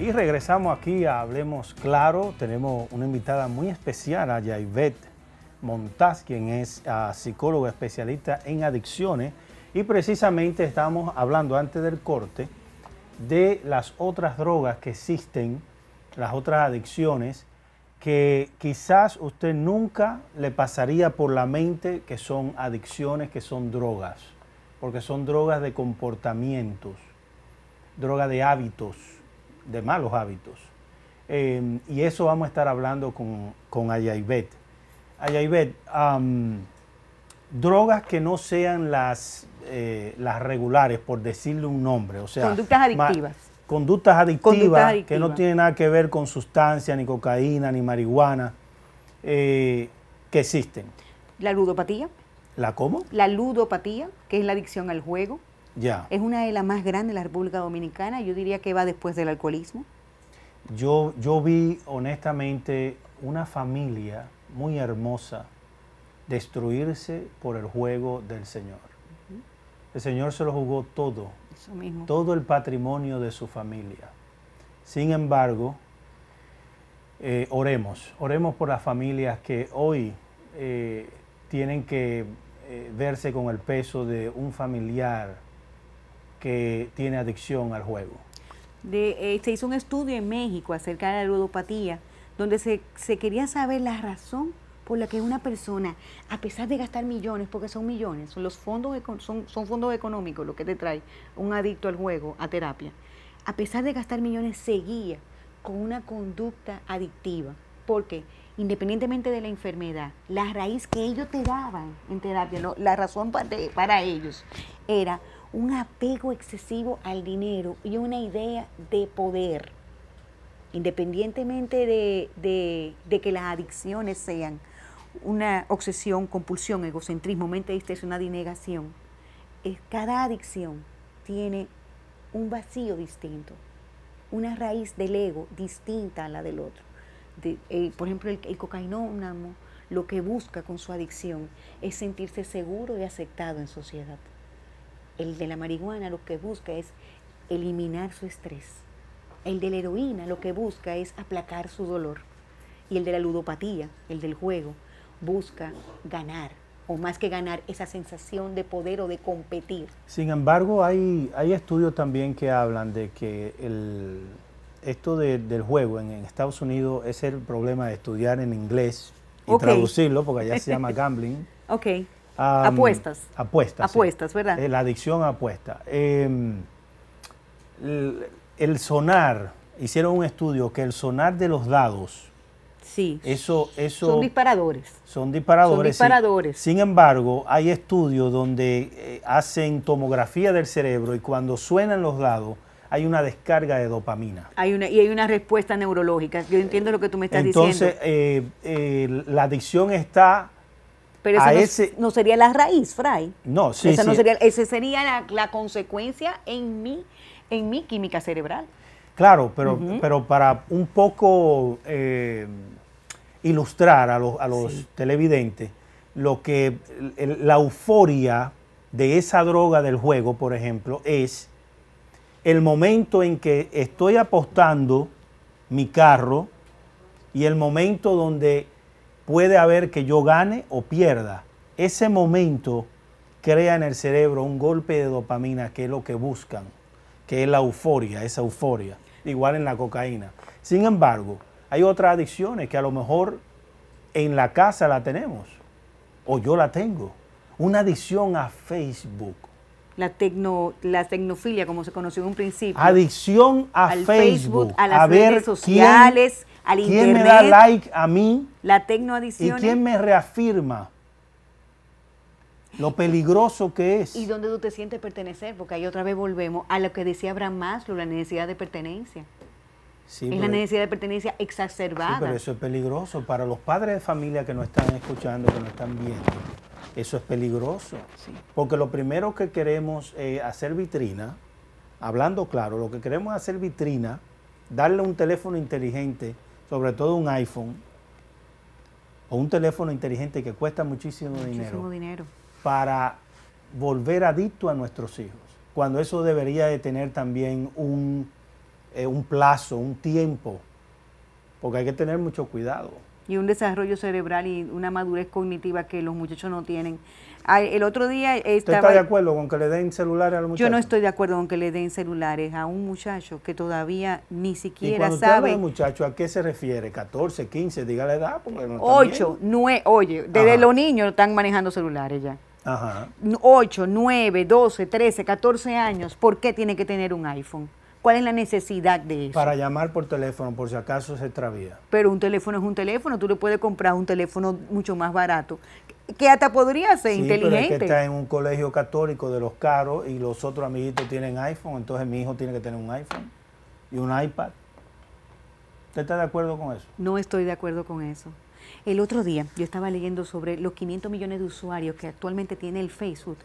Y regresamos aquí a Hablemos Claro. Tenemos una invitada muy especial, a Yaivet Montaz, quien es ah, psicóloga especialista en adicciones. Y precisamente estamos hablando antes del corte de las otras drogas que existen, las otras adicciones que quizás usted nunca le pasaría por la mente que son adicciones, que son drogas, porque son drogas de comportamientos, drogas de hábitos de malos hábitos. Em, y eso vamos a estar hablando con, con ayaybet ayaybet drogas que no sean las, eh, las regulares, por decirle un nombre. O sea, conductas adictivas. Conductas adictivas, que no tienen nada que ver con sustancia, ni cocaína, ni marihuana, eh, que existen. La ludopatía. ¿La cómo? La ludopatía, que es la adicción al juego. Es una de las más grandes de la República Dominicana, yo diría que va después del alcoholismo. Yo, yo vi honestamente una familia muy hermosa destruirse por el juego del Señor. El Señor se lo jugó todo, todo el patrimonio de su familia. Sin embargo, eh, oremos, oremos por las familias que hoy eh, tienen que eh, verse con el peso de un familiar, que tiene adicción al juego. Eh, se hizo un estudio en México acerca de la ludopatía, donde se, quería saber la razón por la que una persona, a pesar de gastar millones, porque son millones, son los fondos son, son fondos económicos lo que te trae un adicto al juego, a terapia, a pesar de gastar millones, seguía con una conducta adictiva. ¿Por qué? independientemente de la enfermedad, la raíz que ellos te daban en terapia, la razón para, para ellos era un apego excesivo al dinero y una idea de poder, independientemente de, que las adicciones sean una obsesión, compulsión, egocentrismo, mente es una denegación, Cada adicción tiene un vacío distinto, una raíz del ego distinta a la del otro. Eh, por ejemplo, el, el lo que busca con su adicción es sentirse seguro y aceptado en sociedad. El de la marihuana lo que busca es eliminar su estrés. El de la heroína lo que busca es aplacar su dolor. Y el de la ludopatía, el del juego, busca ganar, o más que ganar, esa sensación de poder o de competir. Sin embargo, hay, hay estudios también que hablan de que el, esto del juego en, Estados Unidos es el problema de estudiar en inglés y traducirlo, porque allá se llama gambling. ok. apuestas. Apuestas. Apuestas, ¿verdad? Eh, la adicción a apuestas. Em, el, sonar, hicieron un estudio que el sonar de los dados. Sí. Eso, son disparadores. Son disparadores. Son Sin, embargo, hay estudios donde eh, hacen tomografía del cerebro y cuando suenan los dados, hay una descarga de dopamina. Hay una, y hay una respuesta neurológica. Yo entiendo lo que tú me estás diciendo. Entonces, eh, eh, la adicción está... Pero esa no, sería la raíz, Fray. No, sí, esa sería, sería la, consecuencia en mi, en mi química cerebral. Claro, pero, pero para un poco eh, ilustrar a los, televidentes lo que la euforia de esa droga del juego, por ejemplo, es el momento en que estoy apostando mi carro y el momento donde puede haber que yo gane o pierda. Ese momento crea en el cerebro un golpe de dopamina que es lo que buscan, que es la euforia, esa euforia, igual en la cocaína. Sin embargo, hay otras adicciones que a lo mejor en la casa la tenemos o yo la tengo. Una adicción a Facebook, la, tecno, la tecnofilia, como se conoció en un principio. Adicción a Facebook, a las redes sociales, al internet. ¿Quién me da like a mí? La tecnoadicción. ¿Y quién me reafirma? Lo peligroso que es. Y dónde tú te sientes pertenecer, porque ahí otra vez volvemos a lo que decía Abraham Maslow, la necesidad de pertenencia. es la necesidad de pertenencia exacerbada. pero eso es peligroso para los padres de familia que nos están escuchando, que nos están viendo eso es peligroso. Porque lo primero que queremos hacer vitrina, hablando claro, lo que queremos hacer vitrina, darle un teléfono inteligente, sobre todo un iPhone, o un teléfono inteligente que cuesta muchísimo, dinero, para volver adicto a nuestros hijos. Cuando eso debería de tener también un eh, plazo, un tiempo, porque hay que tener mucho cuidado y un desarrollo cerebral y una madurez cognitiva que los muchachos no tienen. El otro día estaba... ¿Usted está de acuerdo con que le den celulares a los muchachos? Yo no estoy de acuerdo con que le den celulares a un muchacho que todavía ni siquiera ¿Y cuando usted sabe... muchacho, ¿a qué se refiere? ¿14, 15? Diga la edad. ocho nueve oye, desde los niños están manejando celulares ya. Ajá. 8, 9, 12, 13, 14 años, ¿por qué tiene que tener un iPhone? ¿Cuál es la necesidad de eso? Para llamar por teléfono, por si acaso se extravía. Pero un teléfono es un teléfono, tú le puedes comprar un teléfono mucho más barato, que hasta podría ser sí, inteligente. Pero es que está en un colegio católico de los caros y los otros amiguitos tienen iPhone, entonces mi hijo tiene que tener un iPhone y un iPad. ¿Usted está de acuerdo con eso? No estoy de acuerdo con eso. El otro día yo estaba leyendo sobre los 500 millones de usuarios que actualmente tiene el Facebook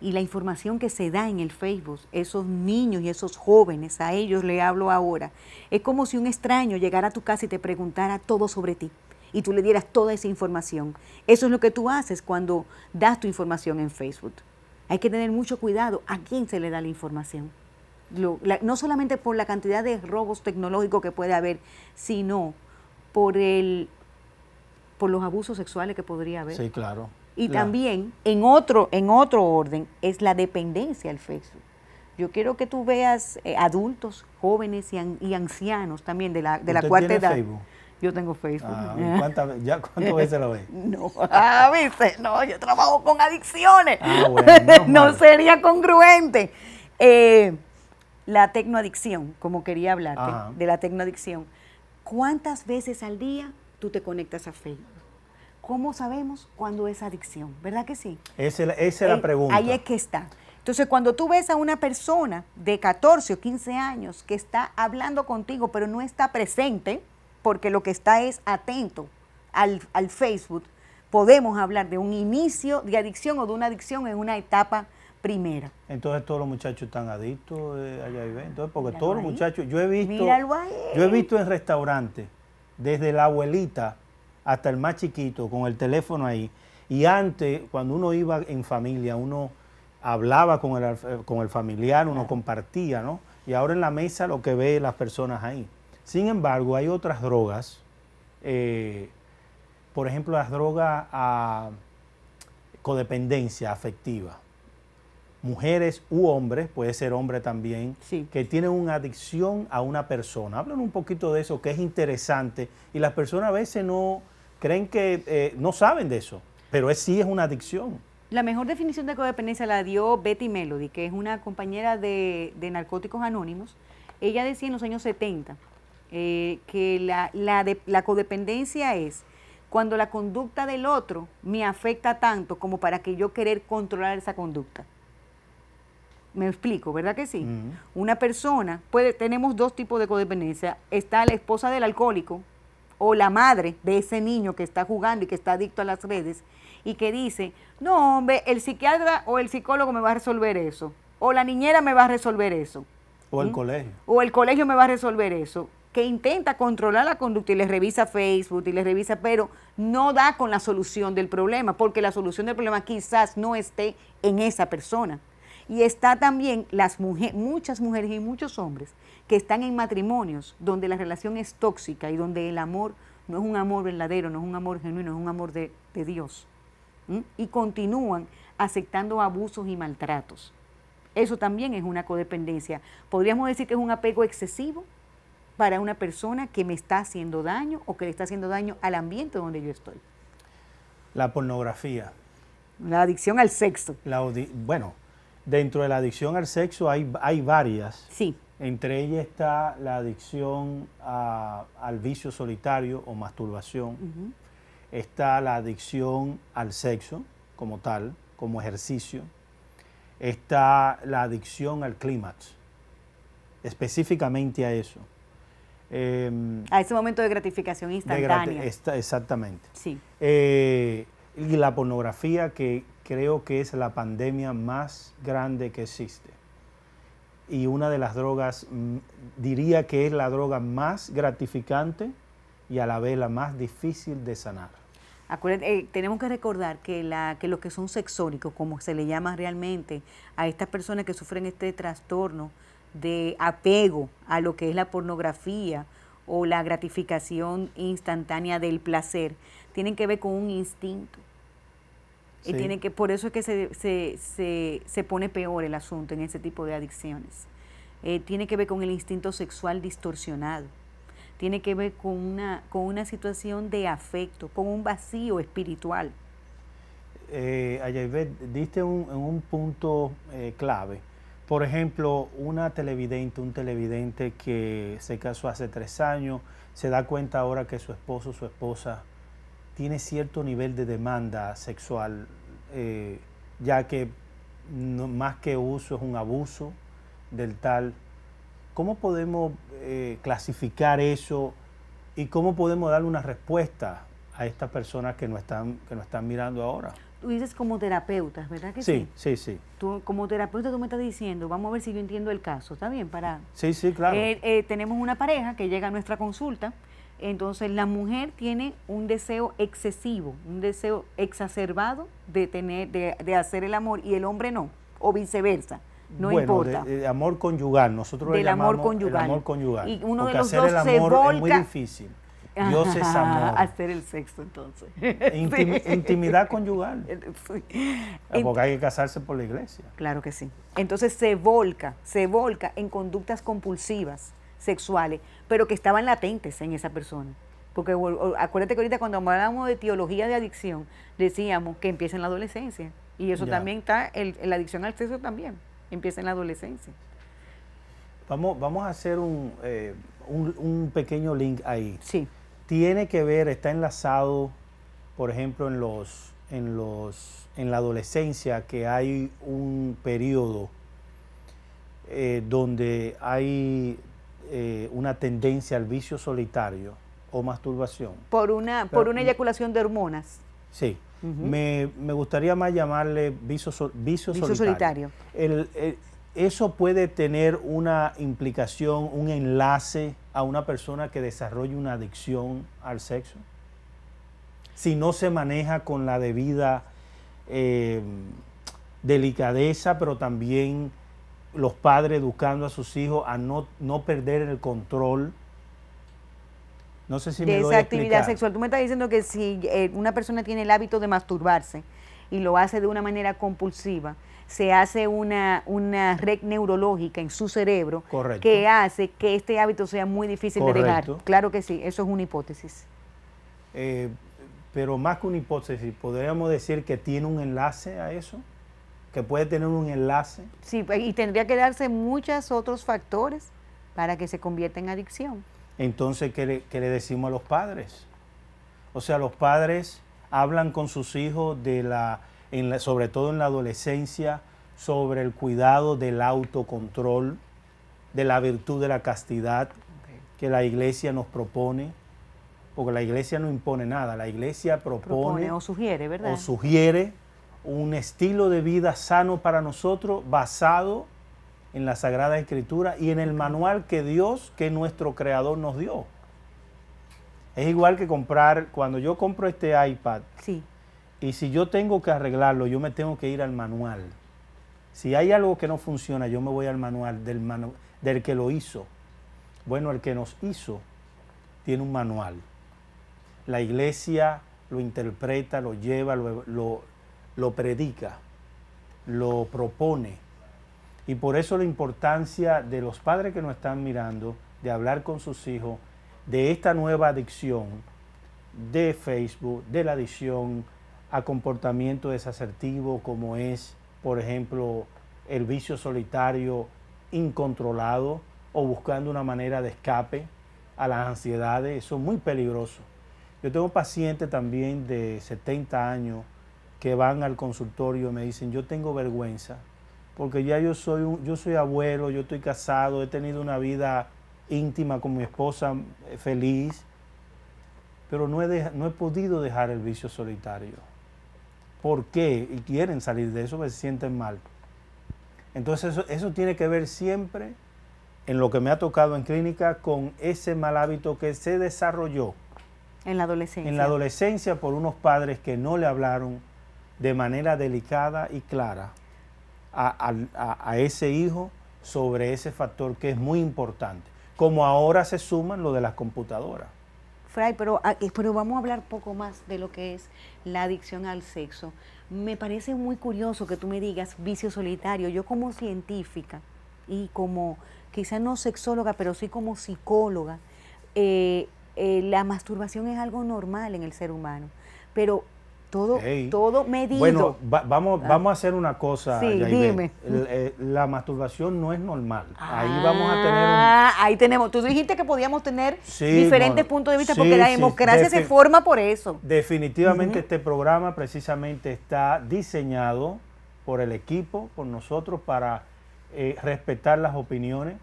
y la información que se da en el Facebook, esos niños y esos jóvenes, a ellos le hablo ahora, es como si un extraño llegara a tu casa y te preguntara todo sobre ti y tú le dieras toda esa información. Eso es lo que tú haces cuando das tu información en Facebook. Hay que tener mucho cuidado a quién se le da la información. no solamente por la cantidad de robos tecnológicos que puede haber, sino por el por los abusos sexuales que podría haber. Sí, claro. Y también, en otro, en otro orden, es la dependencia al Facebook. Yo quiero que tú veas eh, adultos, jóvenes y, ancianos también de la, de la cuarta edad. Yo tengo Facebook. Ah, ¿cuántas, cuántas veces lo ves? No, a ah, no, yo trabajo con adicciones. Ah, no, sería congruente. Eh, la tecnoadicción, como quería hablarte, de la tecnoadicción. ¿Cuántas veces al día tú te conectas a Facebook? ¿Cómo sabemos cuándo es adicción? ¿Verdad que sí? Esa, es la eh, pregunta. Ahí es que está. Entonces, cuando tú ves a una persona de 14 o 15 años que está hablando contigo, pero no está presente, porque lo que está es atento al, Facebook, podemos hablar de un inicio de adicción o de una adicción en una etapa primera. Entonces todos los muchachos están adictos eh, allá y ven. porque todos los muchachos, yo he visto, yo he visto en restaurantes, desde la abuelita hasta el más chiquito, con el teléfono ahí. Y antes, cuando uno iba en familia, uno hablaba con el, familiar, uno compartía, ¿no? Y ahora en la mesa lo que ve las personas ahí. Sin embargo, hay otras drogas, eh, por ejemplo, las drogas a codependencia afectiva. Mujeres u hombres, puede ser hombre también, que tienen una adicción a una persona. Hablan un poquito de eso, que es interesante. Y las personas a veces no, creen que eh, no saben de eso, pero es, sí es una adicción. La mejor definición de codependencia la dio Betty Melody, que es una compañera de, Narcóticos Anónimos. Ella decía en los años 70 eh, que la, codependencia es cuando la conducta del otro me afecta tanto como para que yo querer controlar esa conducta. Me explico, ¿verdad que sí? Una persona puede, tenemos dos tipos de codependencia. Está la esposa del alcohólico, o la madre de ese niño que está jugando y que está adicto a las redes y que dice, no, hombre, el psiquiatra o el psicólogo me va a resolver eso, o la niñera me va a resolver eso. O el colegio. O el colegio me va a resolver eso, que intenta controlar la conducta y les revisa Facebook y le revisa, pero no da con la solución del problema, porque la solución del problema quizás no esté en esa persona. Y está también las muchas mujeres y muchos hombres que están en matrimonios donde la relación es tóxica y donde el amor no es un amor verdadero, no es un amor genuino, es un amor de, Dios. Y continúan aceptando abusos y maltratos. Eso también es una codependencia. Podríamos decir que es un apego excesivo para una persona que me está haciendo daño o que le está haciendo daño al ambiente donde yo estoy. La pornografía. La adicción al sexo. bueno, Dentro de la adicción al sexo hay, hay varias. Sí. Entre ellas está la adicción al vicio solitario o masturbación. Está la adicción al sexo como tal, como ejercicio. Está la adicción al clímax, específicamente a eso. Em, a ese momento de gratificación instantánea. exactamente. Sí. Eh, y la pornografía que, creo que es la pandemia más grande que existe. Y una de las drogas, mm, diría que es la droga más gratificante y a la vez la más difícil de sanar. Eh, tenemos que recordar que, que los que son sexóricos, como se le llama realmente a estas personas que sufren este trastorno de apego a lo que es la pornografía o la gratificación instantánea del placer, tienen que ver con un instinto y tiene que, por eso es que se, pone peor el asunto en ese tipo de adicciones. Eh, tiene que ver con el instinto sexual distorsionado. Tiene que ver con una, con una situación de afecto, con un vacío espiritual. Eh, diste un, punto eh, clave. Por ejemplo, una televidente, un televidente que se casó hace tres años, se da cuenta ahora que su esposo, su esposa tiene cierto nivel de demanda sexual, eh, ya que más que uso es un abuso del tal. ¿Cómo podemos eh, clasificar eso y cómo podemos darle una respuesta a estas personas que nos están, que están mirando ahora? Tú dices como terapeuta, ¿verdad que sí? Sí, sí, Tú, como terapeuta tú me estás diciendo, vamos a ver si yo entiendo el caso, ¿está bien? Para... Sí, sí, claro. Eh, tenemos una pareja que llega a nuestra consulta, entonces la mujer tiene un deseo excesivo, un deseo exacerbado de tener, de, hacer el amor y el hombre no, o viceversa. No importa. De, eh, amor conyugal, nosotros llamamos amor conyugal. el amor Y uno de los hacer dos el amor se volca. es muy difícil. Dios es amor. Hacer el sexo entonces. E intimidad conyugal. Ah, porque hay que casarse por la iglesia. Claro que sí. Entonces se volca, se volca en conductas compulsivas sexuales, pero que estaban latentes en esa persona. Porque acuérdate que ahorita cuando hablábamos de teología de adicción, decíamos que empieza en la adolescencia. Y eso también está, el, la adicción al sexo también empieza en la adolescencia. Vamos, vamos a hacer eh, un, un, pequeño link ahí. Sí. Tiene que ver, está enlazado, por ejemplo, en los en, los, en la adolescencia que hay un periodo eh, donde hay eh, una tendencia al vicio solitario o masturbación. Por una, por una eyaculación de hormonas. Sí. me, gustaría más llamarle vicio, solitario. eso puede tener una implicación, un enlace a una persona que desarrolle una adicción al sexo. Si no se maneja con la debida eh, delicadeza, pero también los padres educando a sus hijos a no, no perder el control. No sé si de me esa actividad sexual. Tú me estás diciendo que si eh, una persona tiene el hábito de masturbarse y lo hace de una manera compulsiva, se hace una, una red neurológica en su cerebro que hace que este hábito sea muy difícil de dejar. Claro que sí, eso es una hipótesis. Eh, pero más que una hipótesis, ¿podríamos decir que tiene un enlace a eso? que puede tener un enlace. Sí, pues, y tendría que darse muchos otros factores para que se convierta en adicción. Entonces, ¿qué le, decimos a los padres? O sea, los padres hablan con sus hijos, de la, en sobre todo en la adolescencia, sobre el cuidado del autocontrol, de la virtud de la castidad que la iglesia nos propone, porque la iglesia no impone nada, la iglesia propone, propone o sugiere, ¿verdad? O sugiere un estilo de vida sano para nosotros basado en la Sagrada Escritura y en el manual que Dios, que nuestro Creador nos dio. Es igual que comprar, cuando yo compro este iPad, y si yo tengo que arreglarlo, yo me tengo que ir al manual. Si hay algo que no funciona, yo me voy al manual del, del que lo hizo. Bueno, el que nos hizo tiene un manual. La iglesia lo interpreta, lo lleva, lo lo predica, lo propone. Y por eso la importancia de los padres que nos están mirando, de hablar con sus hijos de esta nueva adicción de Facebook, de la adicción a comportamiento desasertivo como es, por ejemplo, el vicio solitario incontrolado o buscando una manera de escape a las ansiedades, eso es muy peligroso. Yo tengo pacientes también de 70 años que van al consultorio y me dicen, yo tengo vergüenza, porque ya yo soy, un, yo soy abuelo, yo estoy casado, he tenido una vida íntima con mi esposa eh, feliz, pero no he, no he podido dejar el vicio solitario. ¿Por qué? Y quieren salir de eso, pero pues se sienten mal. Entonces eso, eso tiene que ver siempre, en lo que me ha tocado en clínica, con ese mal hábito que se desarrolló. En la adolescencia. En la adolescencia por unos padres que no le hablaron de manera delicada y clara a, ese hijo sobre ese factor que es muy importante, como ahora se suman lo de las computadoras. Fray, pero, ah, eh, pero vamos a hablar poco más de lo que es la adicción al sexo. Me parece muy curioso que tú me digas vicio solitario. Yo como científica y como quizás no sexóloga, pero sí como psicóloga, eh, eh, la masturbación es algo normal en el ser humano. Pero todo, todo medido. Bueno, vamos, ah. vamos a hacer una cosa. Sí, dime. Eh, la, masturbación no es normal. ahí ah, vamos a tener. ahí tenemos. Tú dijiste que podíamos tener diferentes puntos de vista porque la democracia se forma por eso. Definitivamente este programa precisamente está diseñado por el equipo, por nosotros, para eh, respetar las opiniones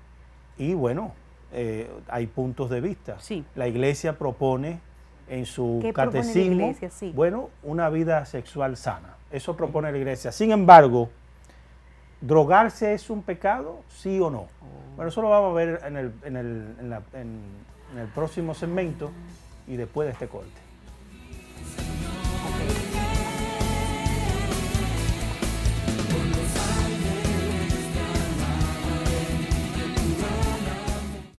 y bueno, eh, hay puntos de vista. Sí. La iglesia propone en su catecismo, bueno, una vida sexual sana. Eso propone la iglesia. Sin embargo, ¿drogarse es un pecado? ¿Sí o no? Oh. Bueno, eso lo vamos a ver en el, en el próximo segmento y después de este corte.